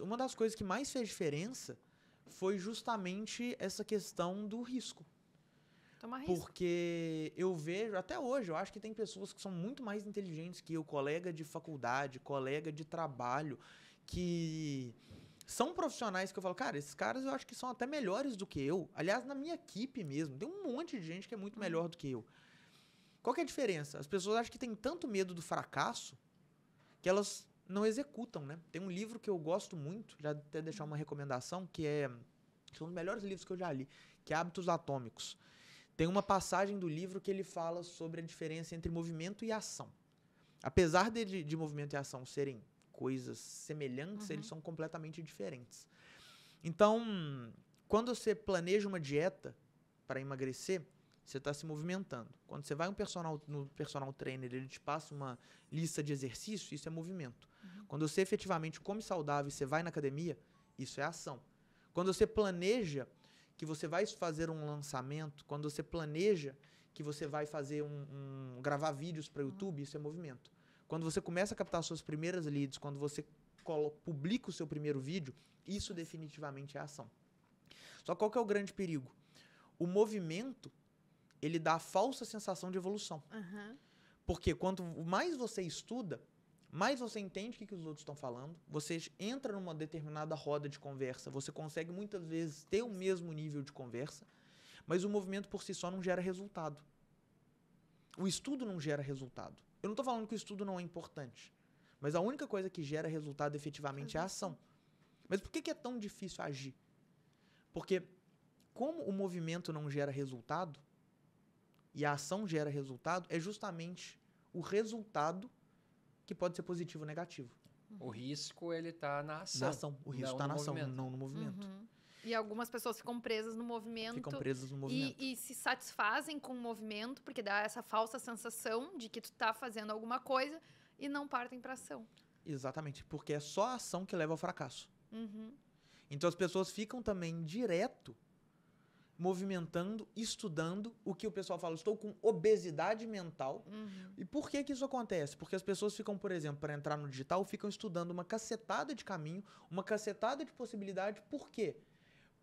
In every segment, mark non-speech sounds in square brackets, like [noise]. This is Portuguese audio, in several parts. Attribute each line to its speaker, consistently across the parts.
Speaker 1: uma das coisas que mais fez diferença foi justamente essa questão do risco. Tomar risco. Porque eu vejo, até hoje, eu acho que tem pessoas que são muito mais inteligentes que eu, colega de faculdade, colega de trabalho, que são profissionais que eu falo, cara, esses caras eu acho que são até melhores do que eu. Aliás, na minha equipe mesmo, tem um monte de gente que é muito uhum. melhor do que eu. Qual que é a diferença? As pessoas acham que têm tanto medo do fracasso que elas não executam, né? Tem um livro que eu gosto muito, já até deixar uma recomendação, que é que é um dos melhores livros que eu já li, que é Hábitos Atômicos. Tem uma passagem do livro que ele fala sobre a diferença entre movimento e ação. Apesar de, de movimento e ação serem coisas semelhantes, uhum. eles são completamente diferentes. Então, quando você planeja uma dieta para emagrecer, você está se movimentando. Quando você vai um personal, no personal trainer, ele te passa uma lista de exercícios, isso é movimento. Quando você efetivamente come saudável e você vai na academia, isso é ação. Quando você planeja que você vai fazer um lançamento, quando você planeja que você vai fazer um, um gravar vídeos para o YouTube, isso é movimento. Quando você começa a captar suas primeiras leads, quando você publica o seu primeiro vídeo, isso definitivamente é ação. Só qual que é o grande perigo? O movimento, ele dá a falsa sensação de evolução. Uhum. Porque quanto mais você estuda, mais você entende o que, que os outros estão falando, você entra numa determinada roda de conversa, você consegue muitas vezes ter o mesmo nível de conversa, mas o movimento por si só não gera resultado. O estudo não gera resultado. Eu não estou falando que o estudo não é importante, mas a única coisa que gera resultado efetivamente é a ação. Mas por que, que é tão difícil agir? Porque como o movimento não gera resultado e a ação gera resultado, é justamente o resultado que pode ser positivo ou negativo.
Speaker 2: O risco, ele está na ação. Na ação. O risco está na ação, movimento. não no movimento. Uhum. E algumas pessoas ficam presas no movimento. Ficam presas no movimento. E, e, se satisfazem com o movimento, porque dá essa falsa sensação de que tu tá fazendo alguma coisa e não partem para ação.
Speaker 1: Exatamente, porque é só a ação que leva ao fracasso. Uhum. Então as pessoas ficam também direto movimentando, estudando o que o pessoal fala, estou com obesidade mental. Uhum. E por que que isso acontece? Porque as pessoas ficam, por exemplo, para entrar no digital, ficam estudando uma cacetada de caminho, uma cacetada de possibilidade. Por quê?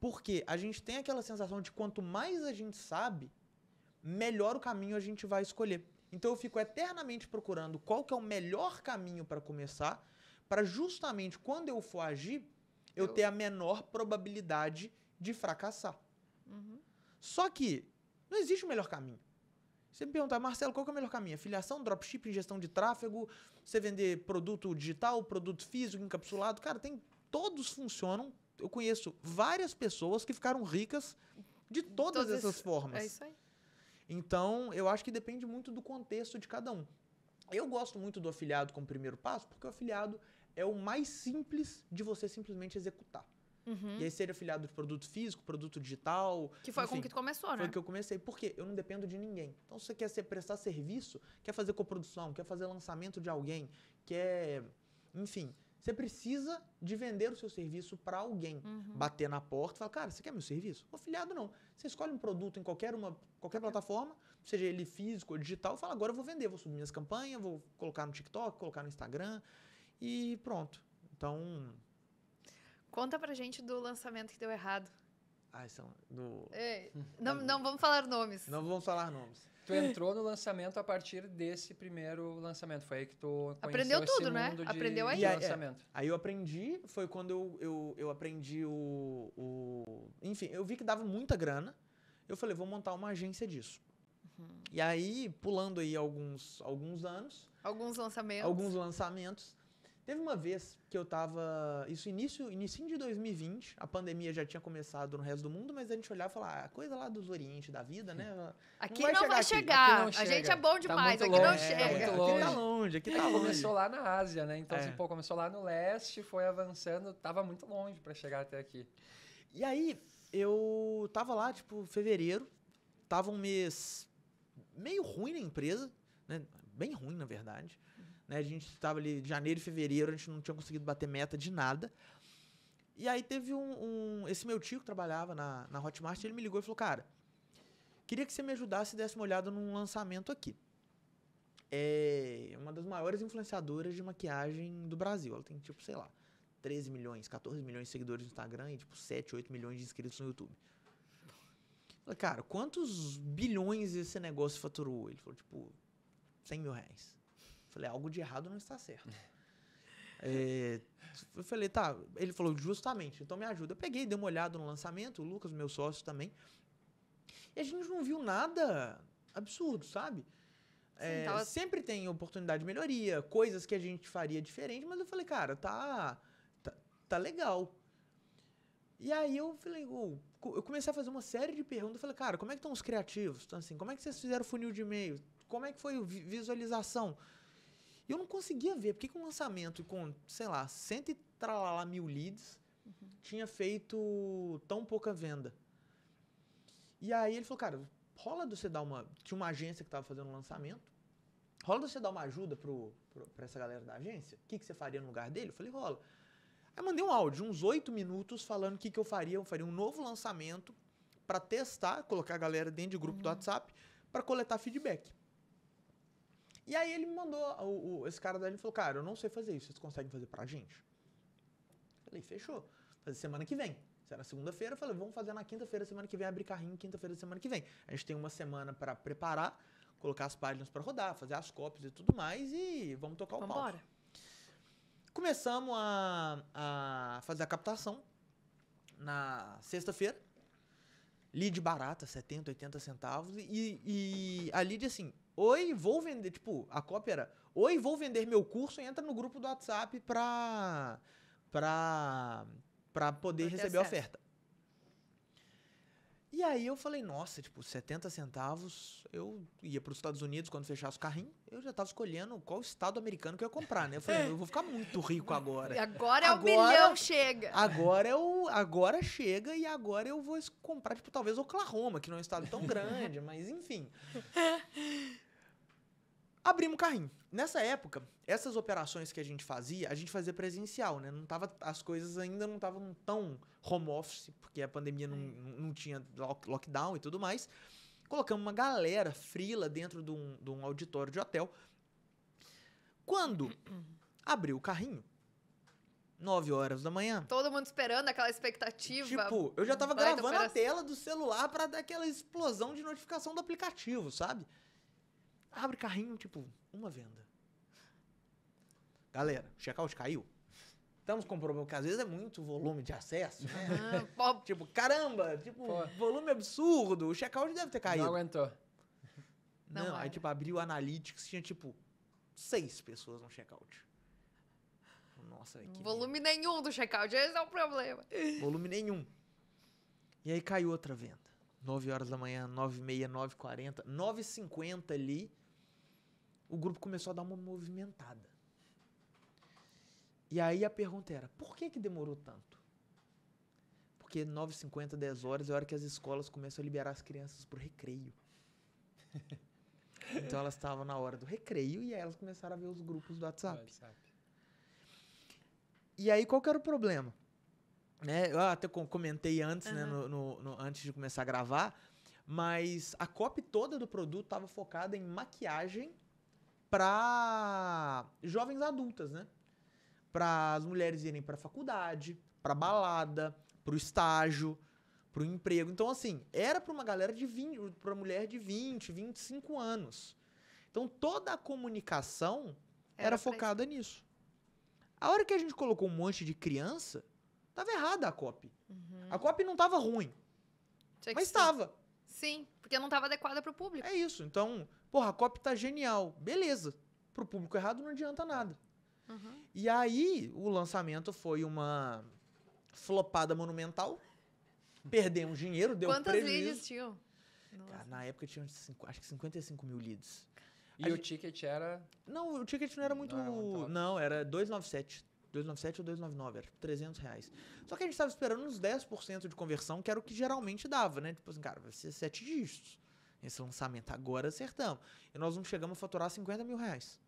Speaker 1: Porque a gente tem aquela sensação de quanto mais a gente sabe, melhor o caminho a gente vai escolher. Então eu fico eternamente procurando qual que é o melhor caminho para começar, para justamente quando eu for agir, eu, eu ter a menor probabilidade de fracassar. Uhum. Só que não existe o melhor caminho. Você me pergunta Marcelo, qual é o melhor caminho? Afiliação, dropshipping, gestão de tráfego, você vender produto digital, produto físico, encapsulado. Cara, tem todos funcionam. Eu conheço várias pessoas que ficaram ricas de todas, todas essas formas. É isso aí. Então, eu acho que depende muito do contexto de cada um. Eu gosto muito do afiliado como primeiro passo, porque o afiliado é o mais simples de você simplesmente executar.
Speaker 2: Uhum. E aí ser
Speaker 1: afiliado de produto físico, produto digital. Que foi enfim, como que tu começou, né? Foi que eu comecei. Por quê? Eu não dependo de ninguém. Então, se você quer ser, prestar serviço, quer fazer coprodução, quer fazer lançamento de alguém, quer. Enfim, você precisa de vender o seu serviço para alguém. Uhum. Bater na porta e falar, cara, você quer meu serviço? O afiliado não. Você escolhe um produto em qualquer, uma, qualquer plataforma, seja ele físico ou digital, e fala, agora eu vou vender, vou subir minhas campanhas, vou colocar no TikTok, colocar no Instagram e pronto. Então,
Speaker 2: Conta pra gente do lançamento que deu errado.
Speaker 1: Ah, são do.
Speaker 2: É, não, não vamos falar nomes. Não vamos falar nomes. Tu entrou no lançamento a partir desse primeiro lançamento. Foi aí que tu aprendeu tudo, né? De, aprendeu aí. De aí, é,
Speaker 1: aí eu aprendi, foi quando eu, eu, eu aprendi o, o. Enfim, eu vi que dava muita grana. Eu falei, vou montar uma agência disso. Uhum. E aí, pulando aí alguns, alguns anos.
Speaker 2: Alguns lançamentos. Alguns
Speaker 1: lançamentos. Teve uma vez que eu tava. Isso início, início de 2020, a pandemia já tinha começado no resto do mundo, mas a gente olhava e falava, ah, coisa lá dos Oriente, da vida, né? Aqui não vai, não chegar, vai chegar. Aqui. Aqui não A gente é bom tá demais, tá aqui longe, não chega. É, tá aqui tá longe, aqui tá é. longe. Começou lá na Ásia, né? Então, é. assim, pô, começou lá no leste, foi avançando, tava muito longe para chegar até aqui. E aí, eu tava lá, tipo, fevereiro, tava um mês meio ruim na empresa, né? Bem ruim, na verdade. Né? A gente estava ali janeiro e fevereiro, a gente não tinha conseguido bater meta de nada. E aí teve um, um, Esse meu tio que trabalhava na, na Hotmart, ele me ligou e falou: Cara, queria que você me ajudasse e desse uma olhada num lançamento aqui. É uma das maiores influenciadoras de maquiagem do Brasil. Ela tem, tipo, sei lá, 13 milhões, 14 milhões de seguidores no Instagram e, tipo, 7, 8 milhões de inscritos no YouTube. Eu falei, cara, quantos bilhões esse negócio faturou? Ele falou, tipo, 100 mil reais. Falei, algo de errado não está certo. [laughs] É, eu falei, tá. Ele falou, justamente, então me ajuda. Eu peguei, dei uma olhada no lançamento, o Lucas, meu sócio também. E a gente não viu nada absurdo, sabe? É, tava... Sempre tem oportunidade de melhoria, coisas que a gente faria diferente, mas eu falei, cara, tá, tá, tá legal. E aí eu falei, oh, eu comecei a fazer uma série de perguntas. Eu falei, cara, como é que estão os criativos? Então, assim, como é que vocês fizeram o funil de e-mail? Como é que foi a visualização? E eu não conseguia ver porque que um lançamento com, sei lá, cento e tralala mil leads uhum. tinha feito tão pouca venda. E aí ele falou, cara, rola de você dar uma. Tinha uma agência que estava fazendo um lançamento. Rola de você dar uma ajuda pro, pra essa galera da agência? O que, que você faria no lugar dele? Eu falei, rola. Aí mandei um áudio, uns oito minutos, falando o que, que eu faria. Eu faria um novo lançamento para testar, colocar a galera dentro de grupo uhum. do WhatsApp para coletar feedback. E aí ele me mandou, o, o, esse cara dele falou, cara, eu não sei fazer isso, vocês conseguem fazer pra gente? Falei, fechou. Fazer semana que vem. Se era segunda-feira, falei, vamos fazer na quinta-feira, semana que vem, abrir carrinho quinta-feira, semana que vem. A gente tem uma semana para preparar, colocar as páginas para rodar, fazer as cópias e tudo mais e vamos tocar o o pau. Começamos a, a fazer a captação na sexta-feira lead barata, 70, 80 centavos. E, e a lead assim, oi, vou vender. Tipo, a cópia era, oi, vou vender meu curso e entra no grupo do WhatsApp pra. pra. pra poder receber a oferta. E aí eu falei, nossa, tipo, 70 centavos, eu ia para os Estados Unidos quando fechasse o carrinho, eu já tava escolhendo qual estado americano que eu ia comprar, né? Eu falei, eu vou ficar muito rico agora. [laughs] E agora, agora é o milhão
Speaker 2: chega. Agora é
Speaker 1: o agora chega e agora eu vou comprar tipo talvez Oklahoma, que não é um estado tão [laughs] grande, mas enfim. [laughs] abrimos o carrinho. Nessa época, essas operações que a gente fazia, a gente fazia presencial, né? Não tava, as coisas ainda não estavam tão home office, porque a pandemia não, uhum. não tinha lockdown e tudo mais. Colocamos uma galera frila dentro de um, de um auditório de hotel. Quando [clears throat] abriu o carrinho, 9 horas da manhã.
Speaker 2: Todo mundo esperando aquela expectativa. Tipo, eu já tava gravando a tela do celular para dar aquela
Speaker 1: explosão de notificação do aplicativo, sabe? Abre carrinho, tipo, uma venda. Galera, check-out caiu? Estamos com problema, porque às vezes é muito volume de acesso. Né? Ah, [laughs] tipo, caramba, tipo, Pô. volume absurdo. O check-out deve ter caído. Não aguentou. Não, Não aí tipo, abriu o Analytics, tinha tipo seis pessoas no check-out. Nossa, que
Speaker 2: Volume nenhum do check-out, esse é o problema. [laughs]
Speaker 1: Volume nenhum. E aí caiu outra venda. 9 horas da manhã, 9 e meia, 9 e 40, 9 e 50 ali o grupo começou a dar uma movimentada. E aí a pergunta era: por que, que demorou tanto? Porque 9h50, 10 horas é a hora que as escolas começam a liberar as crianças para o recreio. [laughs] então elas estavam na hora do recreio e aí elas começaram a ver os grupos do WhatsApp. WhatsApp. E aí qual que era o problema? Né? Eu até comentei antes, uhum. né, no, no, no, antes de começar a gravar, mas a copy toda do produto estava focada em maquiagem para jovens adultas, né? Para as mulheres irem para faculdade, para balada, para o estágio, para o emprego. Então, assim, era para uma galera de 20, para mulher de 20, 25 anos. Então, toda a comunicação era, era focada isso. nisso. A hora que a gente colocou um monte de criança, tava errada a COP. Uhum. A COP não tava ruim.
Speaker 2: mas estava. Sim, porque não estava adequada para o público. É isso.
Speaker 1: Então, porra, a copy tá genial. Beleza. Para o público errado não adianta nada. Uhum. E aí, o lançamento foi uma flopada monumental. Perdemos dinheiro, deu Quantas prejuízo. Quantas leads tinham? Cara, na época tinha acho que 55 mil leads. E a o gente... ticket era. Não, o ticket não era muito. Não, era, muito não, era 297. 297 ou 299, era tipo 300 reais. Só que a gente estava esperando uns 10% de conversão, que era o que geralmente dava, né? Tipo assim, cara, vai ser 7 dígitos. Esse lançamento agora acertamos. E nós não chegamos a faturar 50 mil reais.